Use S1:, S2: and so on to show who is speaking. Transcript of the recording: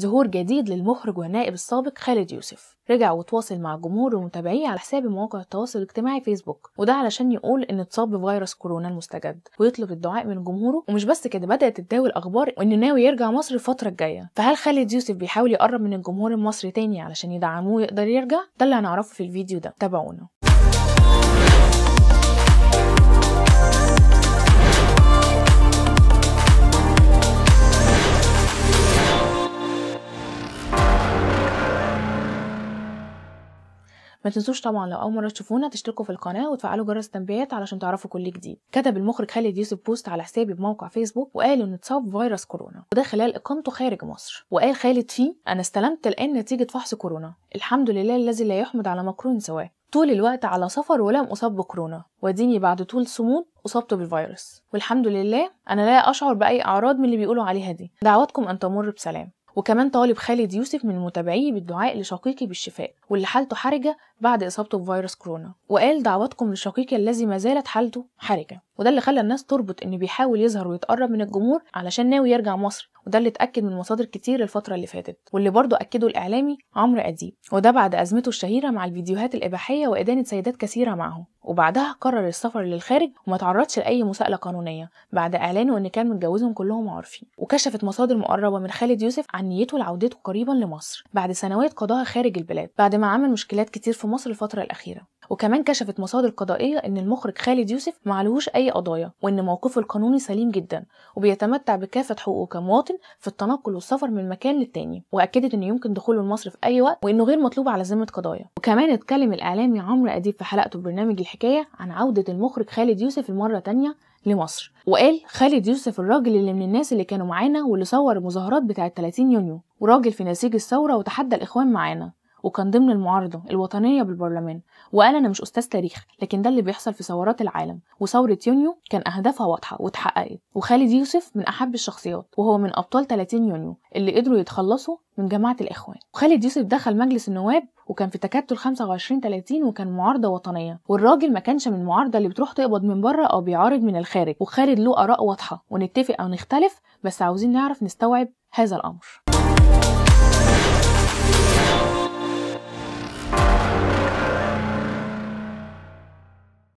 S1: ظهور جديد للمخرج والنائب السابق خالد يوسف رجع وتواصل مع الجمهور ومتابعيه على حساب مواقع التواصل الاجتماعي فيسبوك وده علشان يقول ان اتصاب بفيروس كورونا المستجد ويطلب الدعاء من جمهوره ومش بس كده بدات تداول اخبار انه ناوي يرجع مصر الفتره الجايه فهل خالد يوسف بيحاول يقرب من الجمهور المصري تاني علشان يدعموه ويقدر يرجع ده اللي هنعرفه في الفيديو ده تابعونا ما تنسوش طبعا لو اول مره تشوفونا تشتركوا في القناه وتفعلوا جرس التنبيهات علشان تعرفوا كل جديد كتب المخرج خالد يوسف بوست على حسابي بموقع فيسبوك وقال انه اتصاب فيروس كورونا وده خلال اقامته خارج مصر وقال خالد فيه انا استلمت الان نتيجه فحص كورونا الحمد لله الذي لا يحمد على مكرون سواه طول الوقت على سفر ولم أصاب بكورونا وديني بعد طول صمود أصبت بالفيروس والحمد لله أنا لا أشعر بأي أعراض من اللي بيقولوا عليها دي دعواتكم أن تمر بسلام وكمان طالب خالد يوسف من متابعيه بالدعاء لشقيقي بالشفاء واللي حالته حرجة بعد إصابته بفيروس كورونا وقال دعواتكم لشقيقي الذي ما زالت حالته حرجة وده اللي خلى الناس تربط إنه بيحاول يظهر ويتقرب من الجمهور علشان ناوي يرجع مصر وده اللي اتأكد من مصادر كتير الفترة اللي فاتت واللي برضه أكده الإعلامي عمرو أديب وده بعد أزمته الشهيرة مع الفيديوهات الإباحية وإدانة سيدات كثيرة معهم وبعدها قرر السفر للخارج وما تعرضش لأي مساءلة قانونية بعد إعلانه إن كان متجوزهم كلهم عارفين وكشفت مصادر مقربة من خالد يوسف عن نيته لعودته قريبا لمصر بعد سنوات قضاها خارج البلاد بعد ما عمل مشكلات كتير في في مصر الفترة الأخيرة وكمان كشفت مصادر قضائية إن المخرج خالد يوسف معلهوش أي قضايا وإن موقفه القانوني سليم جدا وبيتمتع بكافة حقوقه كمواطن في التنقل والسفر من مكان للتاني وأكدت إن يمكن دخوله لمصر في أي وقت وإنه غير مطلوب على ذمة قضايا وكمان اتكلم الإعلامي عمرو أديب في حلقته ببرنامج الحكاية عن عودة المخرج خالد يوسف المرة تانية لمصر وقال خالد يوسف الراجل اللي من الناس اللي كانوا معانا واللي صور المظاهرات بتاعه 30 يونيو وراجل في نسيج الثوره وتحدى الاخوان معانا وكان ضمن المعارضة الوطنية بالبرلمان وقال أنا مش أستاذ تاريخ لكن ده اللي بيحصل في ثورات العالم وثورة يونيو كان أهدافها واضحة واتحققت وخالد يوسف من أحب الشخصيات وهو من أبطال 30 يونيو اللي قدروا يتخلصوا من جماعة الإخوان وخالد يوسف دخل مجلس النواب وكان في تكتل 25 30 وكان معارضه وطنيه والراجل ما كانش من المعارضه اللي بتروح تقبض من بره او بيعارض من الخارج وخالد له اراء واضحه ونتفق او نختلف بس عاوزين نعرف نستوعب هذا الامر